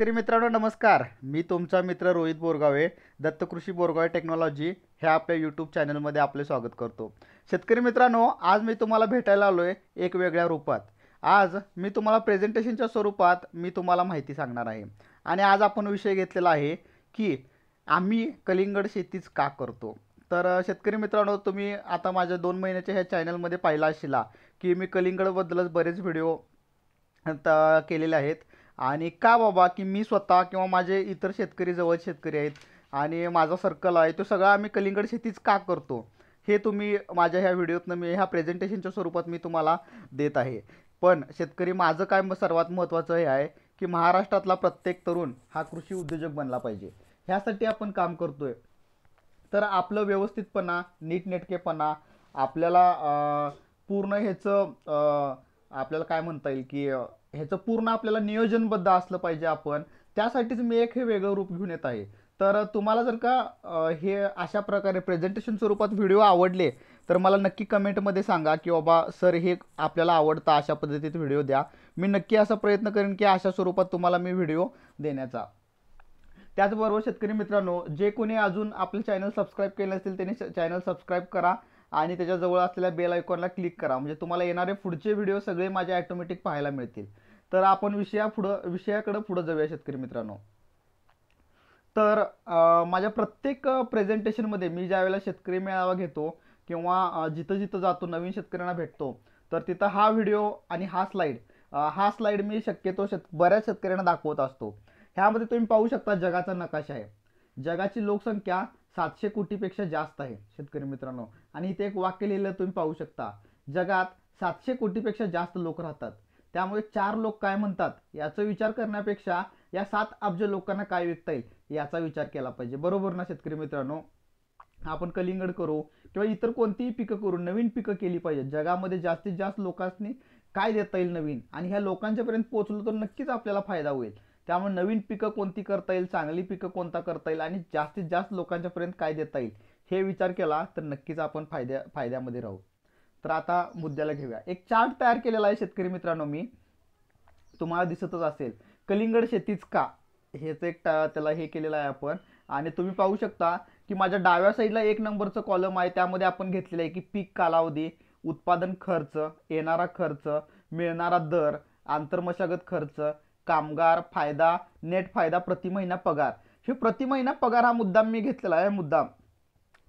शेतकरी मित्रांनो नमस्कार मी तुमचा मित्र रोहित बोरगावे दत्तकृषी बोरगावे टेक्नॉलॉजी हे आपल्या यूट्यूब चॅनलमध्ये आपले स्वागत करतो शेतकरी मित्रांनो आज मी तुम्हाला भेटायला आलो आहे एक वेगळ्या रूपात आज मी तुम्हाला प्रेझेंटेशनच्या स्वरूपात मी तुम्हाला माहिती सांगणार आहे आणि आज आपण विषय घेतलेला आहे की आम्ही कलिंगड शेतीच का करतो तर शेतकरी मित्रांनो तुम्ही आता माझ्या दोन महिन्याच्या ह्या चॅनलमध्ये पाहिला असेला की मी कलिंगडबद्दलच बरेच व्हिडिओ केलेले आहेत आणि का बाबा की मी स्वतः किंवा माझे इतर शेतकरी जवळ शेतकरी आहेत आणि माझा सर्कल आहे तो सगळा आम्ही कलिंगड शेतीच का करतो हे तुम्ही माझ्या ह्या व्हिडिओतनं मी ह्या प्रेझेंटेशनच्या स्वरूपात मी तुम्हाला देत आहे पण शेतकरी माझं काय सर्वात महत्त्वाचं हे आहे की महाराष्ट्रातला प्रत्येक तरुण हा कृषी उद्योजक बनला पाहिजे ह्यासाठी आपण काम करतो आहे तर आपलं व्यवस्थितपणा नीटनेटकेपणा आपल्याला पूर्ण ह्याचं आपल्याला काय म्हणता येईल की ह्याचं पूर्ण आपल्याला नियोजनबद्ध असलं पाहिजे आपण त्यासाठीच मी एक हे वेगळं रूप घेऊन येत आहे तर तुम्हाला जर का हे अशा प्रकारे प्रेझेंटेशन स्वरूपात व्हिडिओ आवडले तर मला नक्की कमेंटमध्ये सांगा की बाबा सर हे आपल्याला आवडतं अशा पद्धतीत व्हिडिओ द्या मी नक्की असा प्रयत्न करेन की अशा स्वरूपात तुम्हाला मी व्हिडिओ देण्याचा त्याचबरोबर शेतकरी मित्रांनो जे कोणी अजून आपलं चॅनल सबस्क्राईब केलं असतील त्यांनी चॅनल सबस्क्राईब करा आणि त्याच्याजवळ असलेल्या बेल आयकॉनला क्लिक करा म्हणजे तुम्हाला येणारे पुढचे व्हिडिओ सगळे माझे ॲटोमॅटिक पाहायला मिळतील तर आपण विषया पुढं विषयाकडं पुढं जाऊया शेतकरी मित्रांनो तर माझ्या प्रत्येक प्रेझेंटेशनमध्ये मी वेळेला शेतकरी मेळावा घेतो किंवा जिथं जिथं जातो नवीन शेतकऱ्यांना भेटतो तर तिथं हा व्हिडिओ आणि हा स्लाईड हा स्लाईड मी शक्यतो शेत बऱ्याच शेतकऱ्यांना दाखवत असतो ह्यामध्ये तुम्ही पाहू शकता जगाचा नकाशा आहे जगाची लोकसंख्या सातशे कोटीपेक्षा जास्त आहे शेतकरी मित्रांनो आणि इथे एक वाक्य लिहिलं तुम्ही पाहू शकता जगात सातशे कोटीपेक्षा जास्त लोक राहतात त्यामुळे चार लोक काय म्हणतात याचा विचार करण्यापेक्षा या सात अब्ज लोकांना काय विकता येईल याचा विचार केला पाहिजे बरोबर ना शेतकरी मित्रांनो आपण कलिंगड करू किंवा इतर कोणतीही पिकं करू नवीन पिकं केली पाहिजे जगामध्ये जास्तीत जास्त लोकांनी काय देता येईल नवीन आणि ह्या लोकांच्यापर्यंत पोहोचलो तर नक्कीच आपल्याला फायदा होईल त्यामुळे नवीन पिकं कोणती करता येईल चांगली पिकं कोणता करता येईल आणि जास्तीत जास्त लोकांच्यापर्यंत काय देता येईल हे विचार केला तर नक्कीच आपण फायद्या फायद्यामध्ये राहू तर आता मुद्द्याला घेऊया एक चार्ट तयार केलेला आहे शेतकरी मित्रांनो मी तुम्हाला दिसतच असेल कलिंगड शेतीच का हेच एक त्याला हे केलेलं आहे आपण आणि तुम्ही पाहू शकता की माझ्या डाव्या साईडला एक नंबरचं कॉलम आहे त्यामध्ये आपण घेतलेलं आहे की पीक कालावधी उत्पादन खर्च येणारा खर्च मिळणारा दर आंतरमशागत खर्च कामगार फायदा नेट फायदा प्रति महिना पगार हे प्रति महिना पगार हा मुद्दाम मी घेतलेला आहे मुद्दाम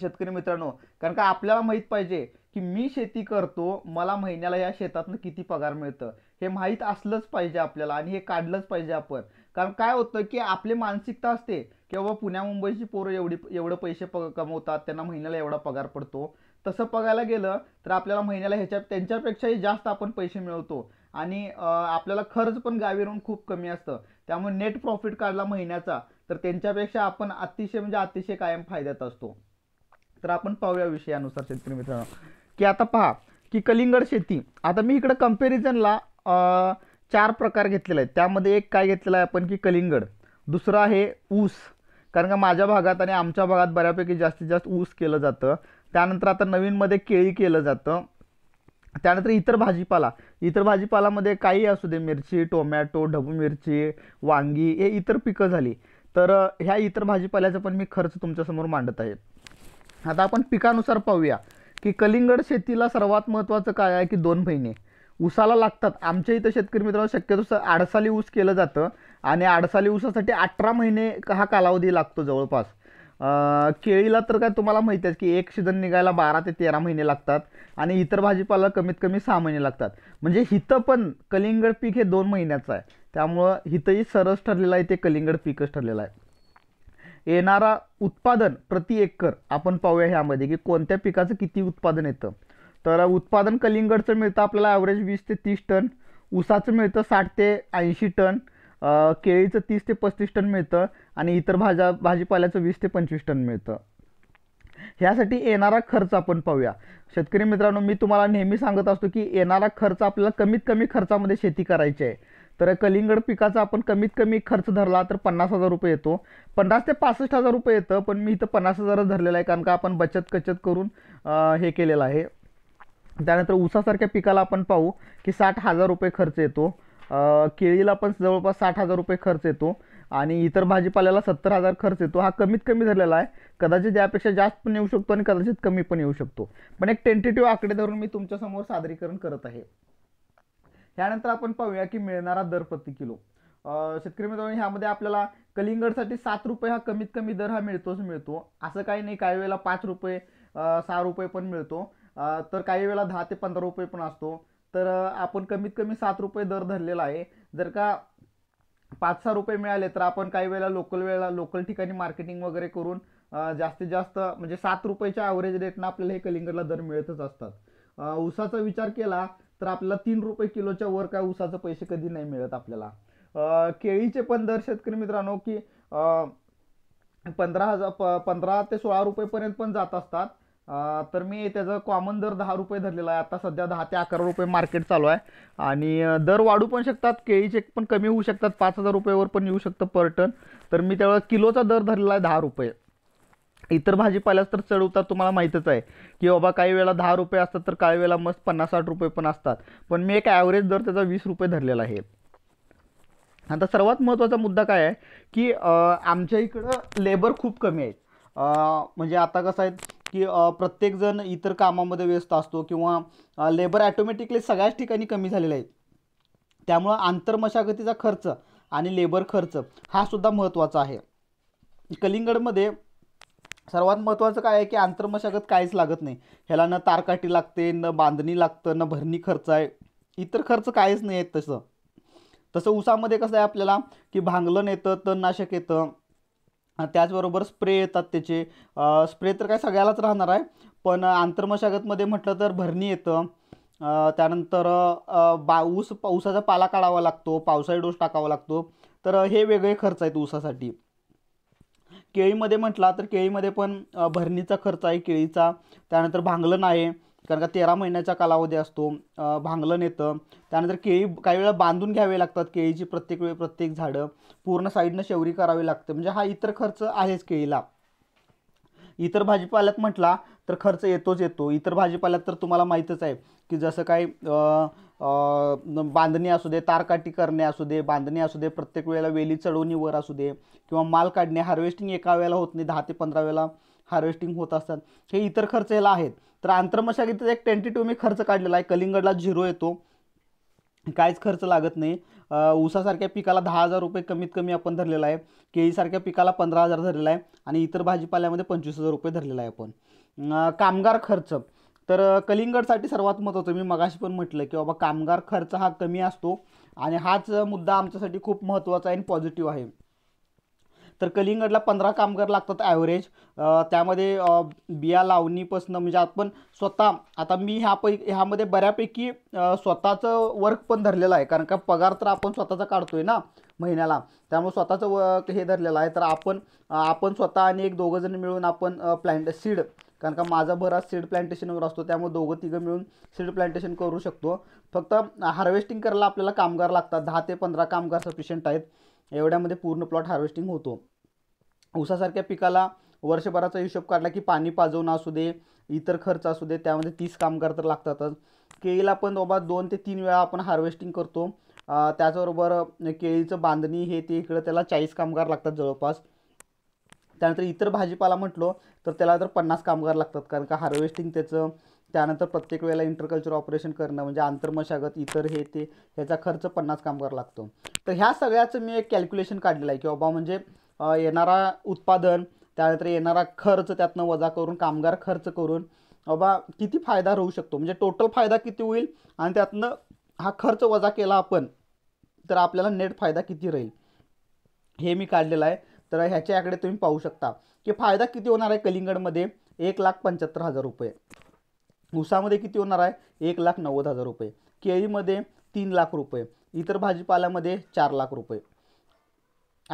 शेतकरी मित्रांनो कारण का आपल्याला माहीत पाहिजे की मी शेती करतो मला महिन्याला या शेतातनं किती पगार मिळतं हे माहीत असलंच पाहिजे आपल्याला आणि हे काढलंच पाहिजे आपण कारण काय होतं की आपली मानसिकता असते की बाबा पुण्या मुंबईची पोरं एवढी एवढं पैसे प कमवतात त्यांना महिन्याला एवढा पगार पडतो तसं बघायला गेलं तर आपल्याला महिन्याला ह्याच्या त्यांच्यापेक्षाही जास्त आपण पैसे मिळवतो आणि आपल्याला खर्च पण गावी खूप कमी असतं त्यामुळे नेट प्रॉफिट काढला महिन्याचा तर त्यांच्यापेक्षा आपण अतिशय म्हणजे अतिशय कायम फायद्यात असतो तर आपण पाहूया विषयानुसार शेतकरी मित्रांनो की आता पहा की कलिंगड शेती आता मी इकडं कम्पॅरिझनला चार प्रकार घेतलेला आहे त्यामध्ये एक काय घेतलेला आहे आपण की कलिंगड दुसरं आहे ऊस कारण का माझ्या भागात आणि आमच्या भागात बऱ्यापैकी जास्तीत जास्त ऊस केलं जातं त्यानंतर आता नवीनमध्ये केळी केलं जातं त्यानंतर इतर भाजीपाला इतर भाजीपालामध्ये काही असू दे मिरची टोमॅटो ढबू मिरची वांगी हे इतर पिकं झाली तर ह्या इतर भाजीपाल्याचा पण मी खर्च तुमच्यासमोर मांडत आहे आता आपण पिकानुसार पाहूया की कलिंगड शेतीला सर्वात महत्त्वाचं काय आहे की दोन महिने उसाला लागतात आमच्या इथं शेतकरी मित्रांनो शक्यतो आडसाली ऊस केलं जातं आणि आडसाली ऊसासाठी अठरा महिने हा कालावधी लागतो जवळपास केळीला तर काय तुम्हाला माहिती आहे की एक सीझन निघायला बारा ते तेरा महिने लागतात आणि इतर भाजीपाला कमीत कमी सहा महिने लागतात म्हणजे हिथं पण कलिंगड पीक हे दोन महिन्याचं आहे त्यामुळं हिथंही सरस ठरलेलं आहे ते कलिंगड पीकच ठरलेलं आहे येणारा उत्पादन प्रति एकर आपण पाहूया ह्यामध्ये की कोणत्या पिकाचं किती उत्पादन येतं तर उत्पादन कलिंगडचं मिळतं आपल्याला ॲव्हरेज वीस ते तीस टन ऊसाचं मिळतं साठ ते ऐंशी टन केळीचं तीस ते पस्तीस टन मिळतं आणि इतर भाज्या भाजीपाल्याचं वीस ते पंचवीस टन मिळतं ह्यासाठी येणारा खर्च आपण पाहूया शेतकरी मित्रांनो मी तुम्हाला नेहमी सांगत असतो की येणारा खर्च आपल्याला कमीत कमी खर्चामध्ये शेती करायची आहे तर कलिंगड पिकाचा आपण कमीत कमी खर्च धरला तर पन्नास हजार रुपये येतो पन्नास ते पासष्ट हजार रुपये येतं पण मी इथं पन्नास हजारच धरलेला आहे कारण का आपण बचत कचत करून हे केलेलं आहे त्यानंतर ऊसासारख्या पिकाला आपण पाहू की साठ हजार रुपये खर्च येतो केळीला पण जवळपास साठ हजार रुपये खर्च येतो आणि इतर भाजीपाल्याला सत्तर हजार खर्च येतो हा कमीत कमी झालेला आहे कदाचित यापेक्षा जास्त पण येऊ शकतो आणि कदाचित कमी पण येऊ शकतो पण एक टेंटेटिव्ह आकडे धरून मी तुमच्यासमोर सादरीकरण करत आहे यानंतर आपण पाहूया की मिळणारा दर प्रति किलो शेतकरी मित्रांनो ह्यामध्ये आपल्याला कलिंगडसाठी सात रुपये हा कमीत कमी दर हा मिळतोच मिळतो असं काही नाही काही वेळेला पाच रुपये सहा रुपये पण मिळतो तर काही वेळेला दहा ते पंधरा रुपये पण असतो तर आपण कमीत कमी सात रुपये दर धरलेला आहे जर का पाच सहा रुपये मिळाले तर आपण काही वेळेला लोकल वेळेला लोकल ठिकाणी मार्केटिंग वगैरे करून जास्तीत जास्त म्हणजे सात रुपयाच्या ॲव्हरेज रेटनं आपल्याला हे कलिंगडला दर मिळतच असतात ऊसाचा विचार केला तर आपल्याला तीन रुपये किलोच्या वर काय ऊसाचं पैसे कधी नाही मिळत आपल्याला केळीचे पण दर शेतकरी मित्रांनो की पंधरा हजार प पंधरा ते सोळा रुपयेपर्यंत पण जात असतात तर मी त्याचा कॉमन दर दहा रुपये धरलेला आहे आता सध्या दहा ते अकरा रुपये मार्केट चालू आहे आणि दर वाढू पण शकतात केळीचे पण कमी होऊ शकतात पाच हजार रुपयेवर पण येऊ शकतं पर टन तर मी त्यावेळेस किलोचा दर धरलेला आहे दहा रुपये इतर भाजीपाल्यास तर चढ उतार तुम्हाला माहीतच आहे की बाबा काही वेळेला दहा रुपये असतात तर काही वेळेला मस्त पन्नास साठ रुपये पण असतात पण मी एक ॲव्हरेज दर त्याचा वीस रुपये धरलेला आहे आता सर्वात महत्त्वाचा मुद्दा काय आहे की आमच्या इकडं लेबर खूप कमी आहेत म्हणजे आता कसं आहे की प्रत्येकजण इतर कामामध्ये व्यस्त असतो किंवा लेबर ॲटोमॅटिकली सगळ्याच ठिकाणी कमी झालेला आहे त्यामुळं आंतरमशागतीचा खर्च आणि लेबर खर्च हा सुद्धा महत्त्वाचा आहे कलिंगडमध्ये सर्वात महत्त्वाचं काय आहे की आंतरमशागत काहीच लागत नाही ह्याला न तारकाठी लागते न बांधणी लागतं न भरणी खर्च आहे इतर खर्च काहीच नाही आहेत तसं तसं उसामध्ये कसं आहे आपल्याला की भांगलन येतं तणनाशक येतं त्याचबरोबर स्प्रे येतात त्याचे स्प्रे तर काय सगळ्यालाच राहणार आहे पण आंतरमशागतमध्ये म्हटलं तर भरणी येतं त्यानंतर बा ऊस पावसाचा पाला काढावा लागतो पावसाळी डोस टाकावा लागतो तर हे वेगळे खर्च आहेत ऊसासाठी केळीमध्ये म्हटला तर केळीमध्ये पण भरणीचा खर्च आहे केळीचा त्यानंतर भांगलं आहे कारण का तेरा महिन्याचा कालावधी असतो भांगलन येतं त्यानंतर केळी काही वेळा बांधून घ्यावे लागतात केळीची प्रत्येक वेळी प्रत्येक झाडं पूर्ण साईडनं शेवरी करावी लागते म्हणजे हा इतर खर्च आहेच केळीला इतर भाजीपाल्यात म्हटला तर खर्च येतोच येतो इतर भाजीपाल्यात तर तुम्हाला माहीतच आहे की जसं काही बांधणी असू दे तारकाटी करणे असू दे बांधणी असू दे प्रत्येक वेळेला वेली वर असू दे किंवा माल काढणे हार्वेस्टिंग एका वेळेला होत नाही दहा ते पंधरा वेळेला हार्वेस्टिंग होत असतात हे इतर खर्च याला आहेत तर आंतरमशागीत एक टू मी खर्च काढलेला आहे कलिंगडला झिरो येतो काहीच खर्च लागत नाही ऊसासारख्या पिकाला दहा हजार रुपये कमीत कमी आपण धरलेला आहे केळीसारख्या पिकाला पंधरा हजार धरलेला आहे आणि इतर भाजीपाल्यामध्ये पंचवीस हजार रुपये धरलेला आहे आपण कामगार खर्च तर कलिंगडसाठी सर्वात महत्त्वाचं मी मगाशी पण म्हटलं की बाबा कामगार खर्च हा कमी असतो आणि हाच मुद्दा आमच्यासाठी खूप महत्त्वाचा आणि पॉझिटिव्ह आहे तर कलिंगडला पंधरा कामगार लागतात ॲव्हरेज त्यामध्ये बिया लावणीपासनं म्हणजे आपण स्वतः आता मी ह्या पै ह्यामध्ये बऱ्यापैकी स्वतःचं वर्क पण धरलेलं आहे कारण का पगार तर आपण स्वतःचा काढतोय ना महिन्याला त्यामुळे स्वतःचं व हे धरलेलं आहे तर आपण आपण स्वतः आणि एक दोघंजण मिळून आपण प्लॅन्ट सीड कारण का माझा भर आज सीड प्लांटेशनवर असतो त्यामुळे दोघं तिघं मिळून सीड प्लांटेशन करू शकतो फक्त हार्वेस्टिंग करायला आपल्याला कामगार लागतात दहा ते पंधरा कामगार सफिशियंट आहेत एवढ्यामध्ये पूर्ण प्लॉट हार्वेस्टिंग होतो ऊसासारख्या पिकाला वर्षभराचा हिशोब काढला की पाणी पाजवणं असू दे इतर खर्च असू दे त्यामध्ये तीस कामगार तर लागतातच केळीला पण बाबा दोन ते तीन वेळा आपण हार्वेस्टिंग करतो त्याचबरोबर केळीचं बांधणी हे ते इकडं त्याला चाळीस कामगार लागतात जवळपास त्यानंतर इतर भाजीपाला म्हटलो तर त्याला तर पन्नास कामगार लागतात कारण का हार्वेस्टिंग त्याचं त्यानंतर प्रत्येक वेळेला इंटरकल्चर ऑपरेशन करणं म्हणजे आंतरमशागत इतर हे ते ह्याचा खर्च पन्नास कामगार लागतो तर ह्या सगळ्याचं मी एक कॅल्क्युलेशन काढलेलं आहे की बाबा म्हणजे येणारा उत्पादन त्यानंतर येणारा खर्च त्यातनं वजा करून कामगार खर्च करून बाबा किती फायदा होऊ शकतो म्हणजे टोटल फायदा किती होईल आणि त्यातनं हा खर्च वजा केला आपण तर आपल्याला नेट फायदा किती राहील हे मी काढलेलं आहे तर ह्याच्या याकडे तुम्ही पाहू शकता की फायदा किती होणार आहे कलिंगडमध्ये एक लाख पंच्याहत्तर हजार रुपये ऊसामध्ये किती होणार आहे एक लाख नव्वद हजार रुपये केळीमध्ये तीन लाख रुपये इतर भाजीपाल्यामध्ये चार लाख रुपये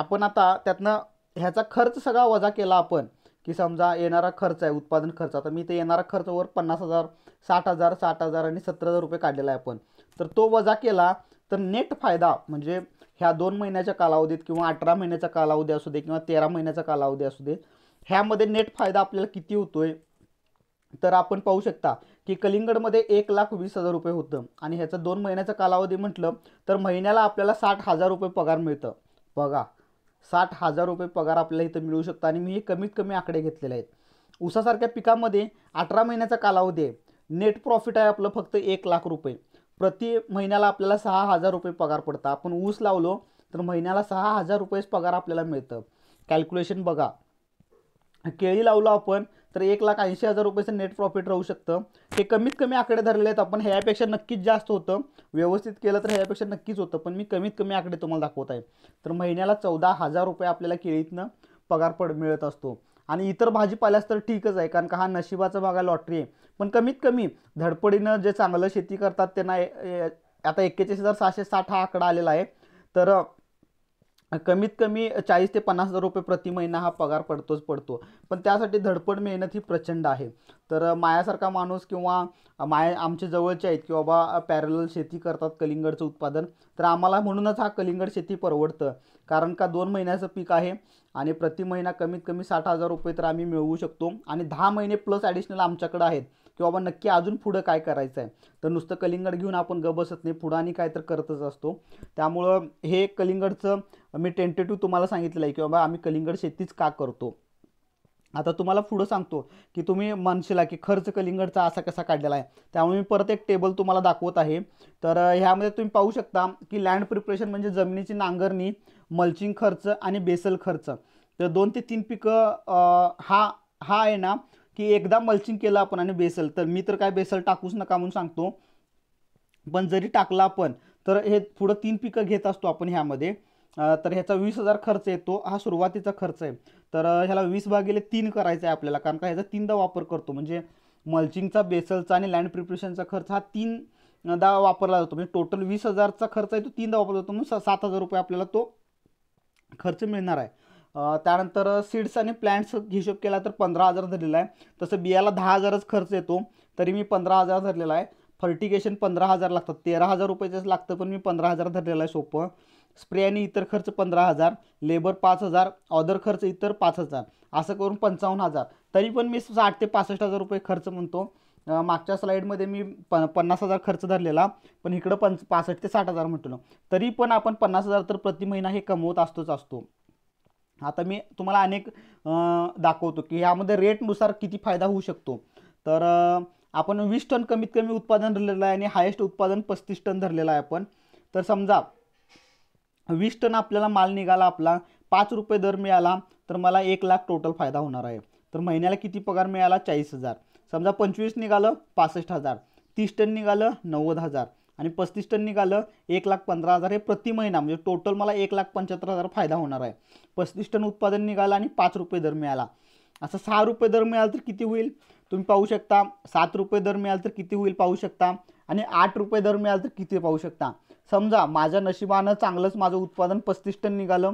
आपण आता त्यातनं ह्याचा खर्च सगळा वजा केला आपण की समजा येणारा खर्च आहे उत्पादन खर्च आता मी ते येणारा खर्चवर पन्नास हजार साठ हजार साठ हजार आणि सत्तर हजार रुपये काढलेला आहे आपण तर तो वजा केला तर नेट फायदा म्हणजे ह्या दोन महिन्याच्या कालावधीत किंवा अठरा महिन्याचा कालावधी असू दे किंवा तेरा महिन्याचा कालावधी असू दे ह्यामध्ये नेट फायदा आपल्याला किती होतोय तर आपण पाहू शकता की कलिंगडमध्ये एक लाख वीस हजार रुपये होतं आणि ह्याचं दोन महिन्याचा कालावधी म्हटलं तर महिन्याला आपल्याला साठ हजार रुपये पगार मिळतं बघा साठ हजार रुपये पगार आपल्याला इथं मिळू शकतो आणि मी हे कमीत कमी आकडे घेतलेले आहेत उसासारख्या पिकामध्ये अठरा महिन्याचा कालावधी आहे नेट प्रॉफिट आहे आपलं फक्त एक लाख रुपये प्रति महिन्याला आपल्याला सहा हजार रुपये पगार पडतात आपण ऊस लावलो तर महिन्याला सहा हजार रुपयेच पगार आपल्याला मिळतं कॅल्क्युलेशन बघा केळी लावलो आपण तर एक लाख ऐंशी हजार रुपयेचं नेट प्रॉफिट राहू शकतं हे कमीत कमी आकडे धरले आहेत आपण ह्यापेक्षा नक्कीच जास्त होतं व्यवस्थित केलं तर ह्यापेक्षा नक्कीच होतं पण मी कमीत कमी आकडे तुम्हाला दाखवत आहे तर महिन्याला चौदा हजार रुपये आपल्याला केळीतनं पगार पड मिळत असतो आणि इतर भाजीपाल्यास तर ठीकच आहे कारण का हा नशिबाचा भाग आहे लॉटरी आहे पण कमीत कमी धडपडीनं जे चांगलं शेती करतात त्यांना आता एक्केचाळीस हजार सहाशे साठ हा आकडा आलेला आहे तर कमीत कमी चाळीस ते पन्नास हजार रुपये प्रति महिना हा पगार पडतोच पडतो पण त्यासाठी धडपड मेहनत ही प्रचंड आहे तर मायासारखा माणूस किंवा माया आमचे जवळचे आहेत की बाबा पॅरल शेती करतात कलिंगडचं उत्पादन तर आम्हाला म्हणूनच हा कलिंगड शेती परवडतं कारण का दोन महिन्याचं पीक आहे आणि प्रति महिना कमीत कमी साठ हजार रुपये तर आम्ही मिळवू शकतो आणि दहा महिने प्लस ॲडिशनल आमच्याकडे आहेत की बाबा नक्की अजून पुढं काय करायचं आहे तर नुसतं कलिंगड घेऊन आपण ग बसत नाही पुढं आणि काय तर करतच असतो त्यामुळं हे कलिंगडचं मी टेंटेटिव्ह तुम्हाला सांगितलेलं आहे की बाबा आम्ही कलिंगड शेतीच का करतो आता तुम्हाला पुढं सांगतो की तुम्ही मनशीला की खर्च कलिंगडचा असा कसा काढलेला आहे त्यामुळे मी परत एक टेबल तुम्हाला दाखवत आहे तर ह्यामध्ये तुम्ही पाहू शकता की लँड प्रिपरेशन म्हणजे जमिनीची नांगरणी मल्चिंग खर्च आणि बेसल खर्च तर दोन ते तीन पिकं हा हा आहे ना की एकदा मल्चिंग केलं आपण आणि बेसल तर मी तर काय बेसल टाकूच नका म्हणून सांगतो पण जरी टाकला आपण तर हे पुढं तीन पिकं घेत असतो आपण ह्यामध्ये तर ह्याचा वीस हजार खर्च येतो हा सुरुवातीचा खर्च आहे तर ह्याला वीस भागेले तीन करायचं आहे आपल्याला कारण का ह्याचा तीनदा वापर करतो म्हणजे मल्चिंगचा बेसलचा आणि लँड प्रिपरेशनचा खर्च हा तीनदा वापरला जातो म्हणजे टोटल वीस हजारचा खर्च आहे तो तीनदा वापरला जातो म्हणून सात हजार रुपये आपल्याला तो खर्च मिळणार आहे त्यानंतर सीड्स आणि प्लॅन्ट्स हिशोब केला तर पंधरा हजार धरलेला आहे तसं बियाला दहा हजारच खर्च येतो तरी मी पंधरा हजार धरलेला आहे फर्टिगेशन पंधरा हजार लागतात तेरा हजार रुपयेचंच लागतं पण मी पंधरा हजार धरलेलं आहे सोपं स्प्रे आणि इतर खर्च पंधरा हजार लेबर पाच हजार ऑदर खर्च इतर पाच हजार असं करून पंचावन्न हजार तरी पण मी साठ ते पासष्ट हजार रुपये खर्च म्हणतो मागच्या स्लाईडमध्ये मी प पन्नास हजार खर्च धरलेला पण इकडं पंच पासष्ट ते साठ हजार म्हटलं तरी पण आपण पन्नास हजार तर प्रति महिना हे कमवत असतोच असतो आता मी तुम्हाला अनेक दाखवतो की यामध्ये रेटनुसार किती फायदा होऊ शकतो तर आपण वीस टन कमीत कमी उत्पादन धरलेलं आहे आणि हायेस्ट उत्पादन पस्तीस टन धरलेलं आहे आपण तर समजा वीस टन आपल्याला माल निघाला आपला पाच रुपये दर मिळाला तर मला एक लाख टोटल फायदा होणार आहे तर महिन्याला किती पगार मिळाला चाळीस हजार समजा पंचवीस निघालं पासष्ट हजार तीस टन निघालं नव्वद हजार आणि पस्तीस टन निघालं एक लाख पंधरा हजार हे प्रति महिना म्हणजे टोटल मला एक लाख पंच्याहत्तर हजार फायदा होणार आहे पस्तीस टन उत्पादन निघालं आणि पाच रुपये दर मिळाला असं सहा रुपये दर मिळाला तर किती होईल तुम्ही पाहू शकता सात रुपये दर मिळाला तर किती होईल पाहू शकता आणि आठ रुपये दर मिळाला तर किती पाहू शकता समजा माझ्या नशिबानं चांगलंच माझं उत्पादन पस्तीस टन निघालं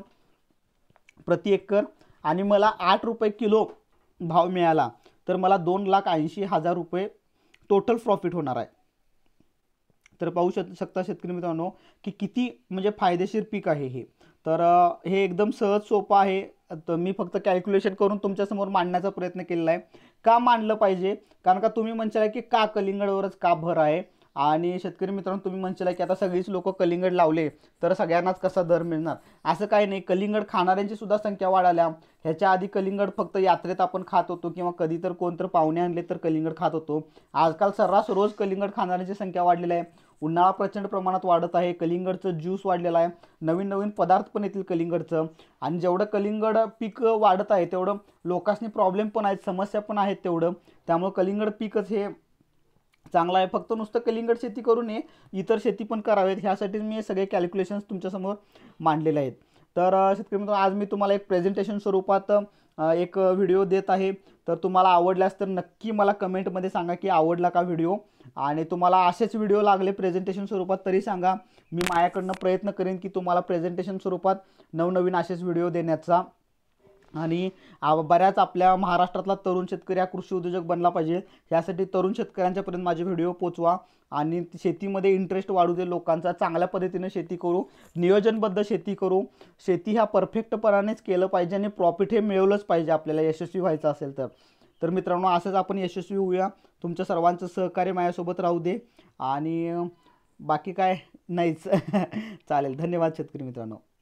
प्रति एकर आणि मला आठ रुपये किलो भाव मिळाला तर मला दोन लाख ऐंशी हजार रुपये टोटल प्रॉफिट होणार आहे तर पाहू शक शकता शेतकरी मित्रांनो की किती म्हणजे फायदेशीर पीक आहे हे तर हे एकदम सहज सोपं आहे तर मी फक्त कॅल्क्युलेशन करून तुमच्यासमोर मांडण्याचा प्रयत्न केलेला आहे का मांडलं पाहिजे कारण का तुम्ही म्हणशाल की का कलिंगडवरच का भर आहे आणि शेतकरी मित्रांनो तुम्ही म्हणशील की आता सगळीच लोक कलिंगड लावले तर सगळ्यांनाच कसा दर मिळणार असं काही नाही कलिंगड खाणाऱ्यांची सुद्धा संख्या वाढाल्या ह्याच्या आधी कलिंगड फक्त यात्रेत आपण खात होतो किंवा कधी तर तर पाहुणे आणले तर कलिंगड खात होतो आजकाल सर्रास रोज कलिंगड खाणाऱ्यांची संख्या वाढलेली आहे उन्हाळा प्रचंड प्रमाणात वाढत आहे कलिंगडचं ज्यूस वाढलेलं आहे नवीन नवीन पदार्थ पण येतील कलिंगडचं आणि जेवढं कलिंगड पीक वाढत आहे तेवढं लोकांसनी प्रॉब्लेम पण आहेत समस्या पण आहेत तेवढं त्यामुळं कलिंगड पीकच हे चांगला आहे फक्त नुसतं कलिंगड शेती करू नये इतर शेती पण करावेत ह्यासाठी मी सगळे कॅल्क्युलेशन्स तुमच्यासमोर मांडलेले आहेत तर शेतकरी मित्रांनो आज मी तुम्हाला एक प्रेझेंटेशन स्वरूपात एक व्हिडिओ देत आहे तर तुम्हाला आवडल्यास तर नक्की मला कमेंटमध्ये सांगा की आवडला का व्हिडिओ आणि तुम्हाला असेच व्हिडिओ लागले प्रेझेंटेशन स्वरूपात तरी सांगा मी माझ्याकडनं प्रयत्न करेन की तुम्हाला प्रेझेंटेशन स्वरूपात नवनवीन असेच व्हिडिओ देण्याचा आणि बऱ्याच आपल्या महाराष्ट्रातला तरुण शेतकरी हा कृषी उद्योजक बनला पाहिजे यासाठी तरुण शेतकऱ्यांच्यापर्यंत माझे व्हिडिओ पोचवा आणि शेतीमध्ये इंटरेस्ट वाढू दे लोकांचा चांगल्या पद्धतीने शेती करू नियोजनबद्ध शेती करू शेती ह्या परफेक्टपणानेच केलं पाहिजे आणि प्रॉफिट हे मिळवलंच पाहिजे आपल्याला यशस्वी व्हायचं असेल तर तर मित्रांनो असंच आपण यशस्वी होऊया तुमच्या सर्वांचं सहकार्य माझ्यासोबत राहू दे आणि बाकी काय नाहीच चालेल धन्यवाद शेतकरी मित्रांनो